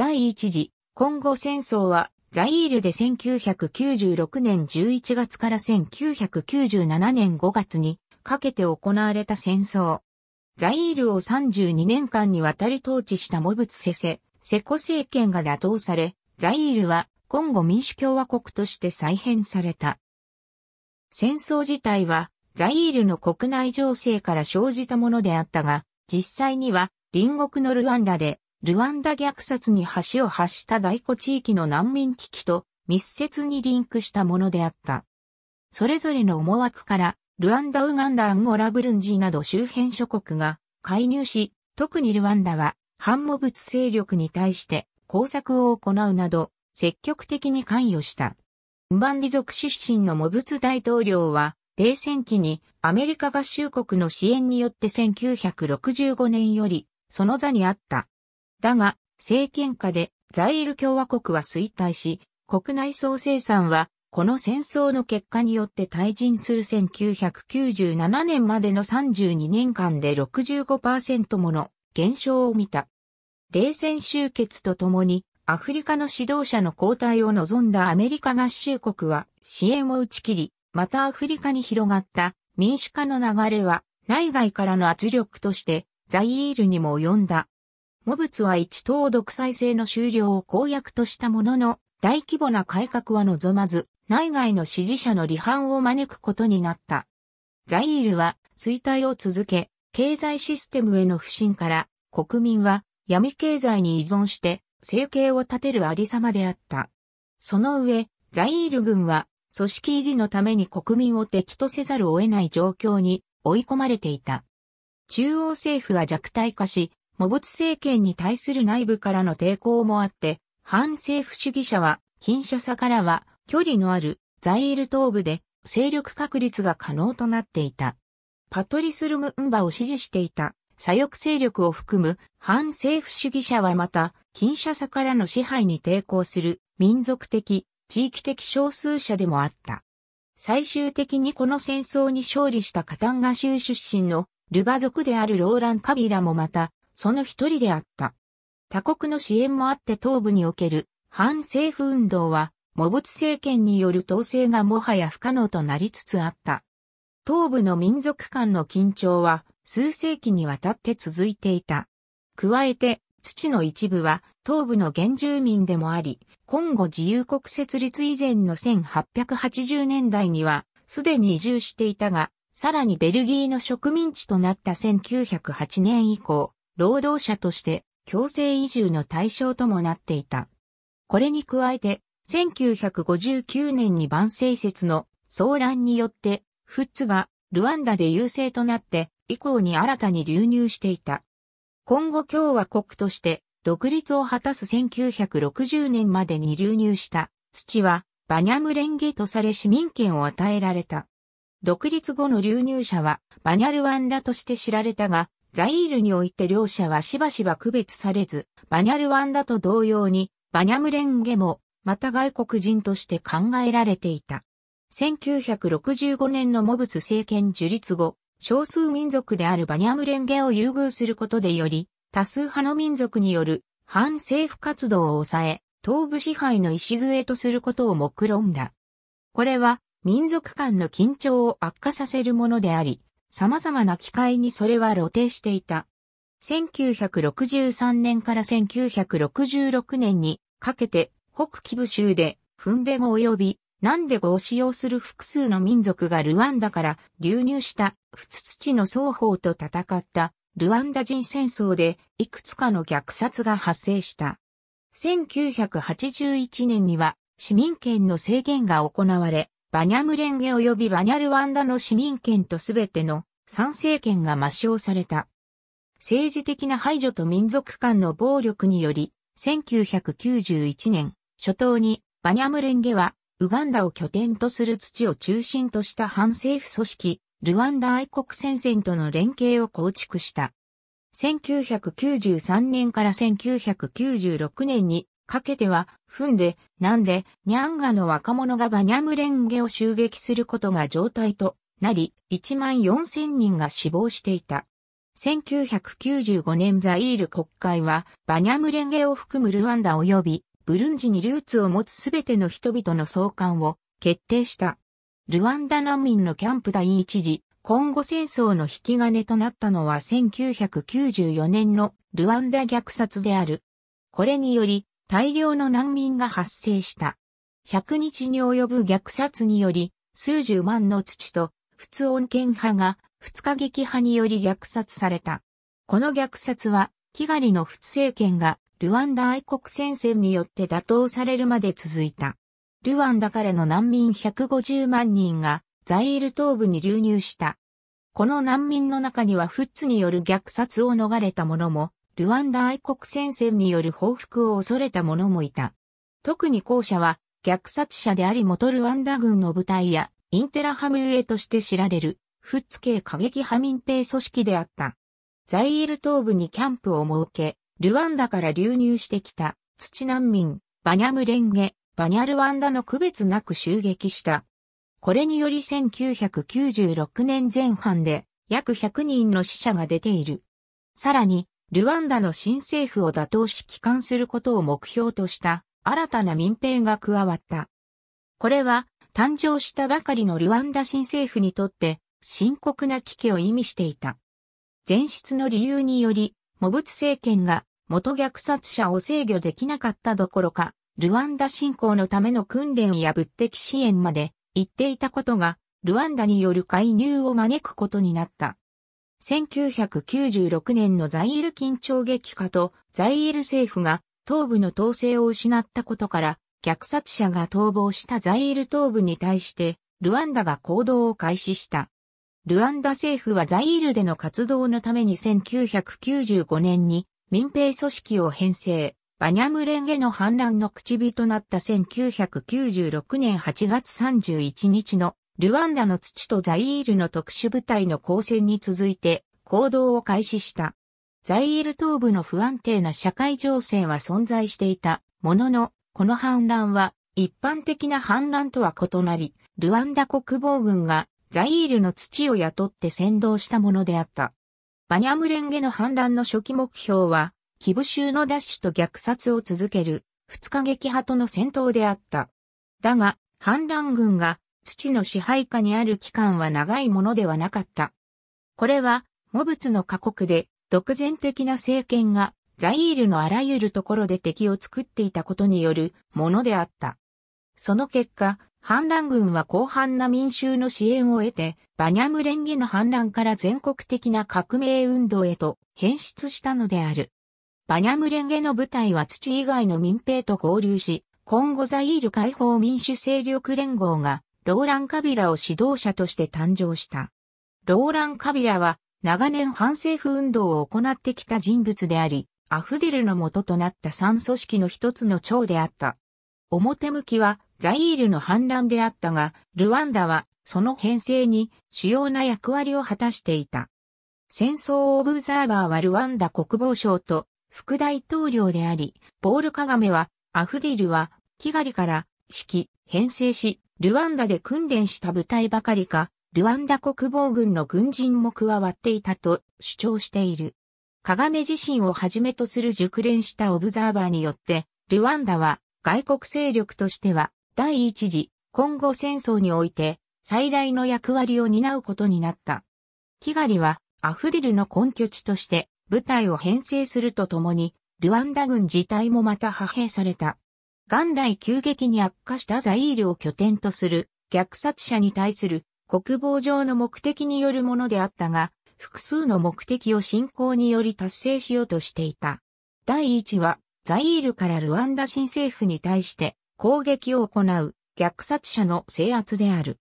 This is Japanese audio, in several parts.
第一次、今後戦争は、ザイールで1996年11月から1997年5月にかけて行われた戦争。ザイールを32年間にわたり統治したモブツセセ、セコ政権が打倒され、ザイールはコンゴ民主共和国として再編された。戦争自体は、ザイールの国内情勢から生じたものであったが、実際には、隣国のルワンダでルワンダ虐殺に橋を発した大古地域の難民危機と密接にリンクしたものであった。それぞれの思惑から、ルワンダ・ウガンダ・アンゴラ・ブルンジーなど周辺諸国が介入し、特にルワンダは反モブツ勢力に対して工作を行うなど積極的に関与した。ンバンディ族出身のモブツ大統領は、冷戦期にアメリカ合衆国の支援によって1965年よりその座にあっただが、政権下でザイール共和国は衰退し、国内総生産はこの戦争の結果によって退陣する1997年までの32年間で65%もの減少を見た。冷戦終結とともにアフリカの指導者の交代を望んだアメリカ合衆国は支援を打ち切り、またアフリカに広がった民主化の流れは内外からの圧力としてザイールにも及んだ。モブツは一党独裁制の終了を公約としたものの、大規模な改革は望まず、内外の支持者の離反を招くことになった。ザイールは衰退を続け、経済システムへの不信から、国民は闇経済に依存して生計を立てるありさまであった。その上、ザイール軍は組織維持のために国民を敵とせざるを得ない状況に追い込まれていた。中央政府は弱体化し、モブツ政権に対する内部からの抵抗もあって、反政府主義者は、近所さからは距離のあるザイール東部で勢力確立が可能となっていた。パトリス・ルムンバを支持していた左翼勢力を含む反政府主義者はまた、近所さからの支配に抵抗する民族的、地域的少数者でもあった。最終的にこの戦争に勝利したカタンガ州出身のルバ族であるローラン・カビラもまた、その一人であった。他国の支援もあって東部における反政府運動は、モブツ政権による統制がもはや不可能となりつつあった。東部の民族間の緊張は数世紀にわたって続いていた。加えて、土の一部は東部の原住民でもあり、今後自由国設立以前の1880年代にはすでに移住していたが、さらにベルギーの植民地となった1908年以降、労働者として強制移住の対象ともなっていた。これに加えて、1959年に万世説の騒乱によって、フッツがルワンダで優勢となって以降に新たに流入していた。今後共和国として独立を果たす1960年までに流入した土はバニャムレンゲとされ市民権を与えられた。独立後の流入者はバニャルワンダとして知られたが、ザイールにおいて両者はしばしば区別されず、バニャルワンダと同様に、バニャムレンゲも、また外国人として考えられていた。1965年のモブツ政権樹立後、少数民族であるバニャムレンゲを優遇することでより、多数派の民族による反政府活動を抑え、東部支配の礎とすることを目論んだ。これは民族間の緊張を悪化させるものであり、様々な機会にそれは露呈していた。1963年から1966年にかけて北キブ州でフンデ語及び南ンデ語を使用する複数の民族がルワンダから流入した仏土の双方と戦ったルワンダ人戦争でいくつかの虐殺が発生した。1981年には市民権の制限が行われ、バニャムレンゲ及びバニャルワンダの市民権とすべての参政権が抹消された。政治的な排除と民族間の暴力により、1991年初頭にバニャムレンゲはウガンダを拠点とする土を中心とした反政府組織、ルワンダ愛国戦線との連携を構築した。1993年から1996年にかけては、踏んで、なんで、ニャンガの若者がバニャムレンゲを襲撃することが状態となり、1万4000人が死亡していた。1995年ザイール国会は、バニャムレンゲを含むルワンダ及び、ブルンジにルーツを持つすべての人々の送還を決定した。ルワンダ難民のキャンプ第一次、今後戦争の引き金となったのは1994年のルワンダ虐殺である。これにより、大量の難民が発生した。100日に及ぶ虐殺により、数十万の土と、普通恩権派が、仏過激派により虐殺された。この虐殺は、キガリの通政権が、ルワンダ愛国戦線によって打倒されるまで続いた。ルワンダからの難民150万人が、ザイール東部に流入した。この難民の中にはフッツによる虐殺を逃れた者もルワンダ愛国戦線による報復を恐れた者もいた。特に後者は、虐殺者であり元ルワンダ軍の部隊や、インテラハムウェイとして知られる、フッツ系過激派民兵組織であった。ザイール東部にキャンプを設け、ルワンダから流入してきた土難民、バニャムレンゲ、バニャルワンダの区別なく襲撃した。これにより1996年前半で約100人の死者が出ている。さらに、ルワンダの新政府を打倒し帰還することを目標とした新たな民兵が加わった。これは誕生したばかりのルワンダ新政府にとって深刻な危機を意味していた。前出の理由により、モブツ政権が元虐殺者を制御できなかったどころか、ルワンダ侵攻のための訓練や物的支援まで行っていたことが、ルワンダによる介入を招くことになった。1996年のザイール緊張激化とザイール政府が東部の統制を失ったことから虐殺者が逃亡したザイール東部に対してルワンダが行動を開始した。ルワンダ政府はザイールでの活動のために1995年に民兵組織を編成、バニャムレンゲの反乱の口火となった1996年8月31日のルワンダの土とザイールの特殊部隊の交戦に続いて行動を開始した。ザイール東部の不安定な社会情勢は存在していたものの、この反乱は一般的な反乱とは異なり、ルワンダ国防軍がザイールの土を雇って先導したものであった。バニャムレンゲの反乱の初期目標は、キブ州の奪取と虐殺を続ける、二日撃破との戦闘であった。だが、反乱軍が土の支配下にある期間は長いものではなかった。これは、モブツの過酷で、独善的な政権が、ザイールのあらゆるところで敵を作っていたことによるものであった。その結果、反乱軍は広範な民衆の支援を得て、バニャムレンゲの反乱から全国的な革命運動へと変質したのである。バニャムレンゲの部隊は土以外の民兵と合流し、今後ザイール解放民主勢力連合がローラン・カビラを指導者として誕生した。ローラン・カビラは長年反政府運動を行ってきた人物であり、アフディルの元となった三組織の一つの長であった。表向きはザイールの反乱であったが、ルワンダはその編成に主要な役割を果たしていた。戦争オブザーバーはルワンダ国防省と副大統領であり、ポール・カガメは、アフディルは、キガリから指揮、編成し、ルワンダで訓練した部隊ばかりか、ルワンダ国防軍の軍人も加わっていたと主張している。カガメ自身をはじめとする熟練したオブザーバーによって、ルワンダは外国勢力としては第一次、今後戦争において最大の役割を担うことになった。キガリはアフディルの根拠地として部隊を編成するとともに、ルワンダ軍自体もまた派兵された。元来急激に悪化したザイールを拠点とする虐殺者に対する国防上の目的によるものであったが、複数の目的を侵攻により達成しようとしていた。第一は、ザイールからルワンダ新政府に対して攻撃を行う虐殺者の制圧である。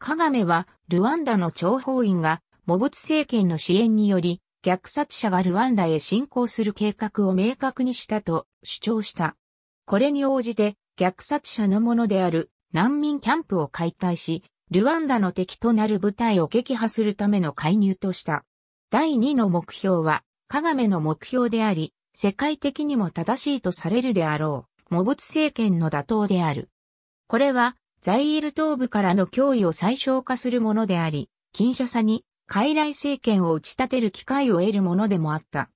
カガメは、ルワンダの諜報員が、モブツ政権の支援により、虐殺者がルワンダへ侵攻する計画を明確にしたと主張した。これに応じて虐殺者のものである難民キャンプを解体し、ルワンダの敵となる部隊を撃破するための介入とした。第2の目標は、カガメの目標であり、世界的にも正しいとされるであろう、モブツ政権の打倒である。これは、ザイール東部からの脅威を最小化するものであり、近所さに、傀儡政権を打ち立てる機会を得るものでもあった。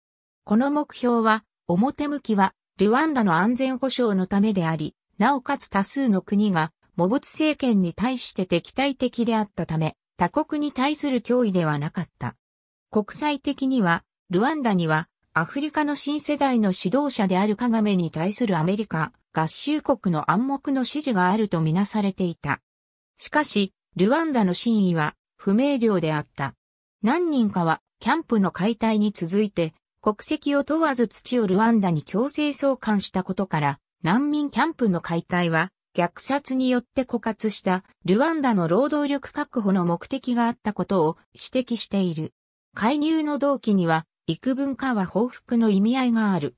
この目標は、表向きはルワンダの安全保障のためであり、なおかつ多数の国が、モブツ政権に対して敵対的であったため、他国に対する脅威ではなかった。国際的には、ルワンダには、アフリカの新世代の指導者であるカガメに対するアメリカ、合衆国の暗黙の支持があるとみなされていた。しかし、ルワンダの真意は不明瞭であった。何人かはキャンプの解体に続いて国籍を問わず土をルワンダに強制送還したことから、難民キャンプの解体は、虐殺によって枯渇したルワンダの労働力確保の目的があったことを指摘している。介入の動機には、幾分かは報復の意味合いがある。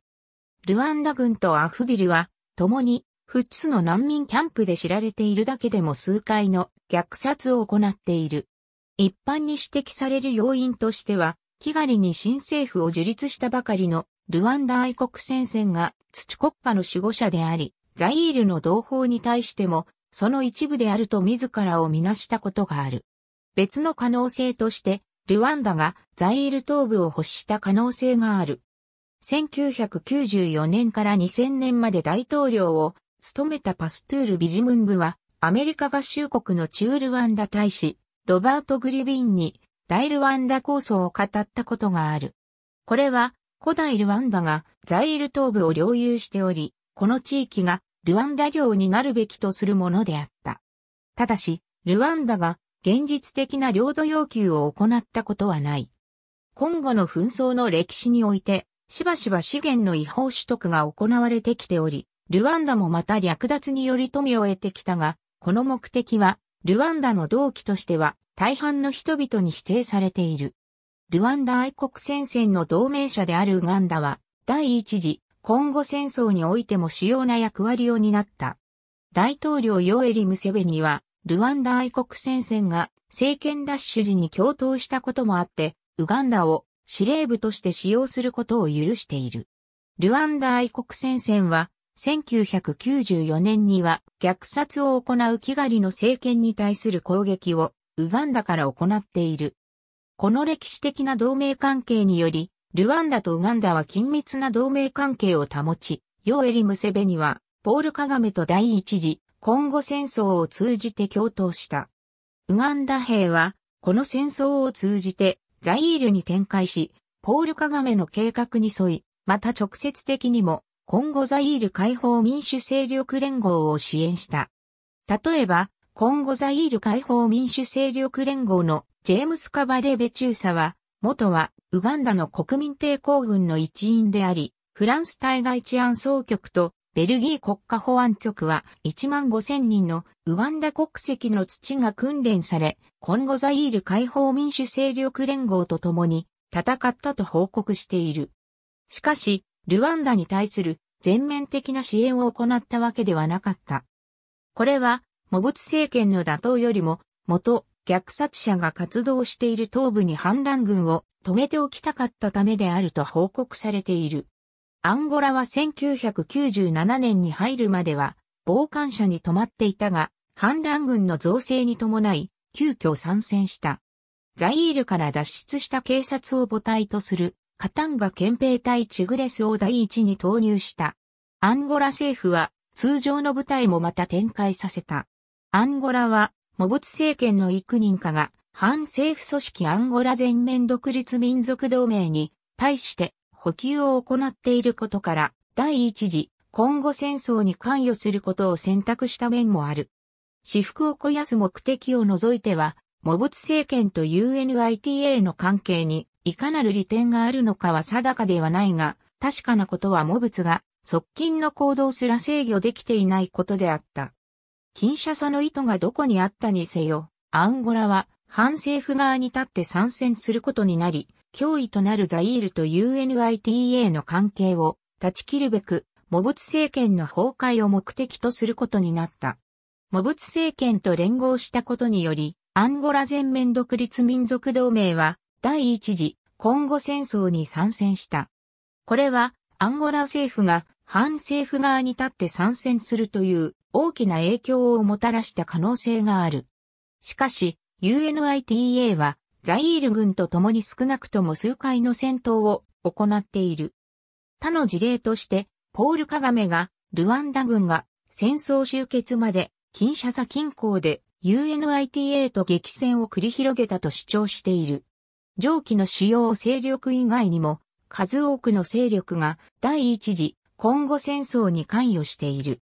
ルワンダ軍とアフディルは、共に、富つの難民キャンプで知られているだけでも数回の虐殺を行っている。一般に指摘される要因としては、キガリに新政府を樹立したばかりのルワンダ愛国戦線が土国家の守護者であり、ザイールの同胞に対しても、その一部であると自らをみなしたことがある。別の可能性として、ルワンダがザイール東部を欲した可能性がある。1994年から2000年まで大統領を務めたパストゥール・ビジムングは、アメリカ合衆国の中ルワンダ大使、ロバート・グリビンに大ルワンダ構想を語ったことがある。これは古代ルワンダがザイール東部を領有しており、この地域がルワンダ領になるべきとするものであった。ただし、ルワンダが現実的な領土要求を行ったことはない。今後の紛争の歴史において、しばしば資源の違法取得が行われてきており、ルワンダもまた略奪により富を得てきたが、この目的は、ルワンダの動機としては大半の人々に否定されている。ルワンダ愛国戦線の同盟者であるウガンダは、第一次、コンゴ戦争においても主要な役割を担った。大統領ヨエリ・ムセベニは、ルワンダ愛国戦線が政権奪取時に共闘したこともあって、ウガンダを司令部として使用することを許している。ルワンダ愛国戦線は、1994年には虐殺を行うキガリの政権に対する攻撃をウガンダから行っている。この歴史的な同盟関係により、ルワンダとウガンダは緊密な同盟関係を保ち、ヨエリ・ムセベニは、ポール・カガメと第一次、コンゴ戦争を通じて共闘した。ウガンダ兵は、この戦争を通じて、ザイールに展開し、ポール・カガメの計画に沿い、また直接的にも、コンゴザイール解放民主勢力連合を支援した。例えば、コンゴザイール解放民主勢力連合のジェームス・カバレベ中佐は、元はウガンダの国民抵抗軍の一員であり、フランス対外治安総局とベルギー国家保安局は1万5000人のウガンダ国籍の土が訓練され、コンゴザイール解放民主勢力連合と共に戦ったと報告している。しかし、ルワンダに対する全面的な支援を行ったわけではなかった。これはモボツ政権の打倒よりも、元、虐殺者が活動している東部に反乱軍を止めておきたかったためであると報告されている。アンゴラは1997年に入るまでは、傍観者に泊まっていたが、反乱軍の造成に伴い、急遽参戦した。ザイールから脱出した警察を母体とする、カタンガ憲兵隊チグレスを第一に投入した。アンゴラ政府は、通常の部隊もまた展開させた。アンゴラは、モボツ政権の幾人かが、反政府組織アンゴラ全面独立民族同盟に対して補給を行っていることから、第一次、今後戦争に関与することを選択した面もある。私服を肥やす目的を除いては、モボツ政権と UNITA の関係にいかなる利点があるのかは定かではないが、確かなことはモブツが側近の行動すら制御できていないことであった。金社差の意図がどこにあったにせよ、アンゴラは反政府側に立って参戦することになり、脅威となるザイールと UNITA の関係を断ち切るべく、モブツ政権の崩壊を目的とすることになった。モブツ政権と連合したことにより、アンゴラ全面独立民族同盟は第一次コンゴ戦争に参戦した。これはアンゴラ政府が反政府側に立って参戦するという大きな影響をもたらした可能性がある。しかし、UNITA は、ザイール軍と共に少なくとも数回の戦闘を行っている。他の事例として、ポール・カガメが、ルワンダ軍が戦争終結まで、キンシャ近郊で UNITA と激戦を繰り広げたと主張している。上記の主要勢力以外にも、数多くの勢力が第一次、今後戦争に関与している。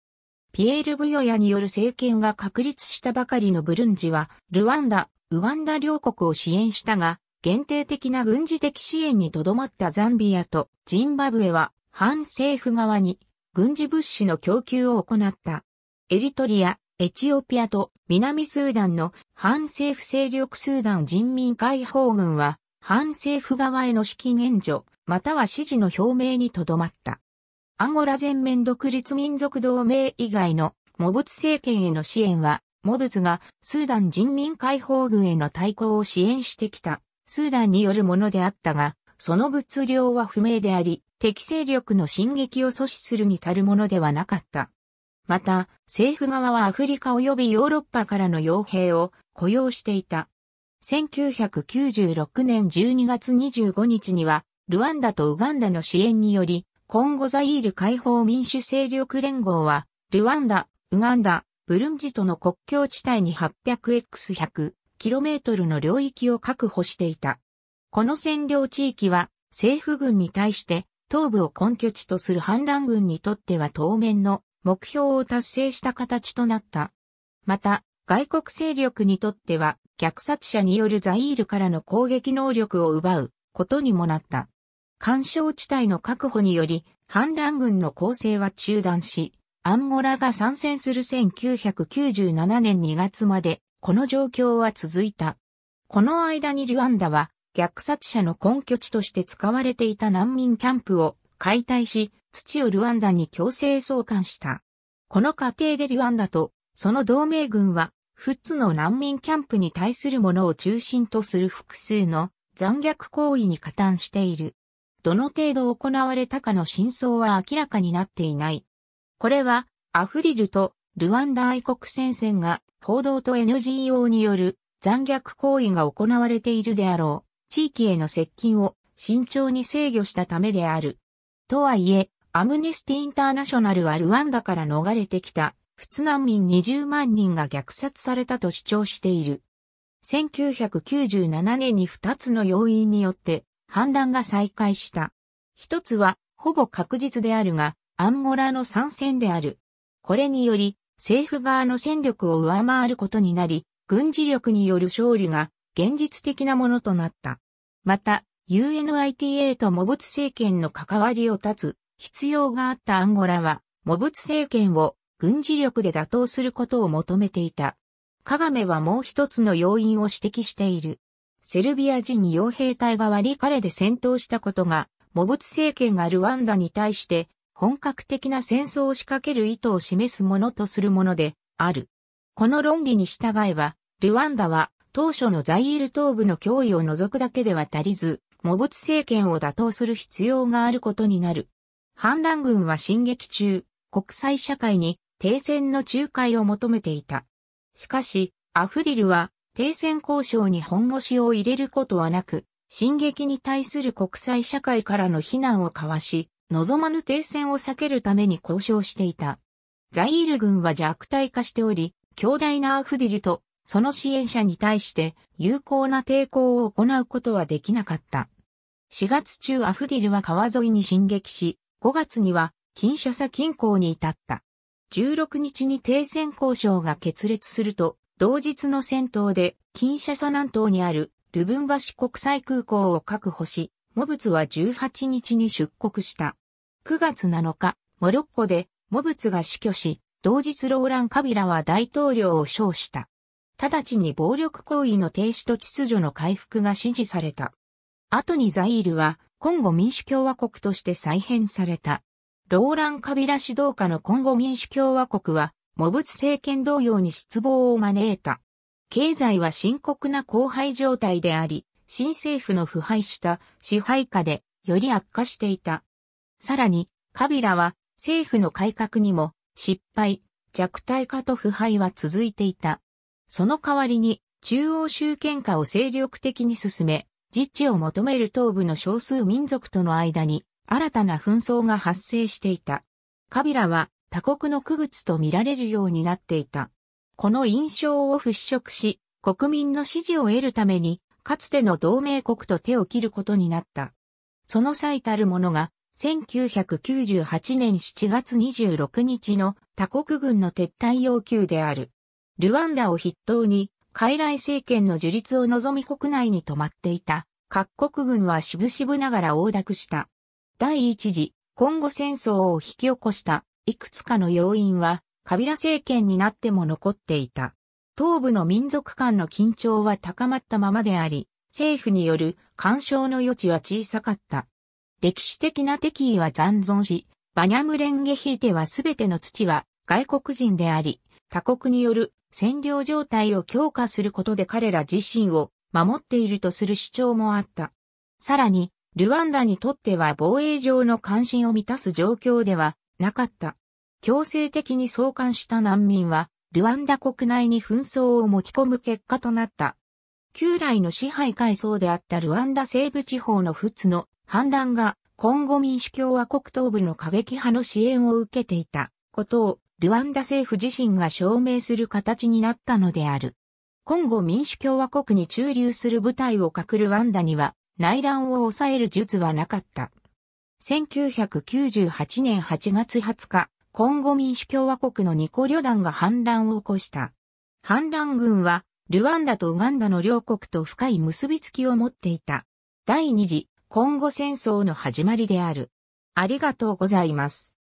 ピエール・ブヨヤによる政権が確立したばかりのブルンジは、ルワンダ、ウガンダ両国を支援したが、限定的な軍事的支援にとどまったザンビアとジンバブエは、反政府側に軍事物資の供給を行った。エリトリア、エチオピアと南スーダンの反政府勢力スーダン人民解放軍は、反政府側への資金援助、または支持の表明にとどまった。アンゴラ全面独立民族同盟以外のモブツ政権への支援は、モブツがスーダン人民解放軍への対抗を支援してきた、スーダンによるものであったが、その物量は不明であり、敵勢力の進撃を阻止するに足るものではなかった。また、政府側はアフリカ及びヨーロッパからの傭兵を雇用していた。1996年12月25日には、ルワンダとウガンダの支援により、コンゴザイール解放民主勢力連合は、ルワンダ、ウガンダ、ブルンジとの国境地帯に 800x100km の領域を確保していた。この占領地域は政府軍に対して東部を根拠地とする反乱軍にとっては当面の目標を達成した形となった。また、外国勢力にとっては虐殺者によるザイールからの攻撃能力を奪うことにもなった。干渉地帯の確保により、反乱軍の攻勢は中断し、アンゴラが参戦する1997年2月まで、この状況は続いた。この間にルワンダは、虐殺者の根拠地として使われていた難民キャンプを解体し、土をルワンダに強制送還した。この過程でルワンダと、その同盟軍は、富つの難民キャンプに対するものを中心とする複数の残虐行為に加担している。どの程度行われたかの真相は明らかになっていない。これは、アフリルとルワンダ愛国戦線が報道と NGO による残虐行為が行われているであろう、地域への接近を慎重に制御したためである。とはいえ、アムネスティ・インターナショナルはルワンダから逃れてきた、普通難民20万人が虐殺されたと主張している。1997年に2つの要因によって反乱が再開した。一つは、ほぼ確実であるが、アンゴラの参戦である。これにより、政府側の戦力を上回ることになり、軍事力による勝利が現実的なものとなった。また、UNITA とモブツ政権の関わりを断つ必要があったアンゴラは、モブツ政権を軍事力で打倒することを求めていた。カガメはもう一つの要因を指摘している。セルビア人傭兵隊が割り彼で戦闘したことが、モブツ政権がルワンダに対して本格的な戦争を仕掛ける意図を示すものとするものである。この論理に従えば、ルワンダは当初のザイール東部の脅威を除くだけでは足りず、モブツ政権を打倒する必要があることになる。反乱軍は進撃中、国際社会に停戦の仲介を求めていた。しかし、アフディルは停戦交渉に本腰を入れることはなく、進撃に対する国際社会からの非難を交わし、望まぬ停戦を避けるために交渉していた。ザイール軍は弱体化しており、強大なアフディルとその支援者に対して有効な抵抗を行うことはできなかった。4月中アフディルは川沿いに進撃し、5月には金車ャ近郊に至った。16日に停戦交渉が決裂すると、同日の戦闘で、金シャサ南東にあるルブンバシ国際空港を確保し、モブツは18日に出国した。9月7日、モロッコでモブツが死去し、同日ローラン・カビラは大統領を称した。直ちに暴力行為の停止と秩序の回復が指示された。後にザイールは、コンゴ民主共和国として再編された。ローラン・カビラ指導下のコンゴ民主共和国は、モブツ政権同様に失望を招いた。経済は深刻な荒廃状態であり、新政府の腐敗した支配下でより悪化していた。さらに、カビラは政府の改革にも失敗、弱体化と腐敗は続いていた。その代わりに中央集権化を精力的に進め、自治を求める東部の少数民族との間に新たな紛争が発生していた。カビラは他国の区物と見られるようになっていた。この印象を払拭し、国民の支持を得るために、かつての同盟国と手を切ることになった。その最たるものが、1998年7月26日の他国軍の撤退要求である。ルワンダを筆頭に、傀儡政権の樹立を望み国内に止まっていた、各国軍は渋々ながら横諾した。第一次、今後戦争を引き起こしたいくつかの要因は、カビラ政権になっても残っていた。東部の民族間の緊張は高まったままであり、政府による干渉の余地は小さかった。歴史的な敵意は残存し、バニャムレンゲヒーテはすべての土は外国人であり、他国による占領状態を強化することで彼ら自身を守っているとする主張もあった。さらに、ルワンダにとっては防衛上の関心を満たす状況ではなかった。強制的に送還した難民は、ルワンダ国内に紛争を持ち込む結果となった。旧来の支配階層であったルワンダ西部地方の仏の反乱が、コンゴ民主共和国東部の過激派の支援を受けていたことを、ルワンダ政府自身が証明する形になったのである。コンゴ民主共和国に駐留する部隊を隠くルワンダには、内乱を抑える術はなかった。1998年8月20日、コンゴ民主共和国のニコ旅団が反乱を起こした。反乱軍は、ルワンダとウガンダの両国と深い結びつきを持っていた。第二次、コンゴ戦争の始まりである。ありがとうございます。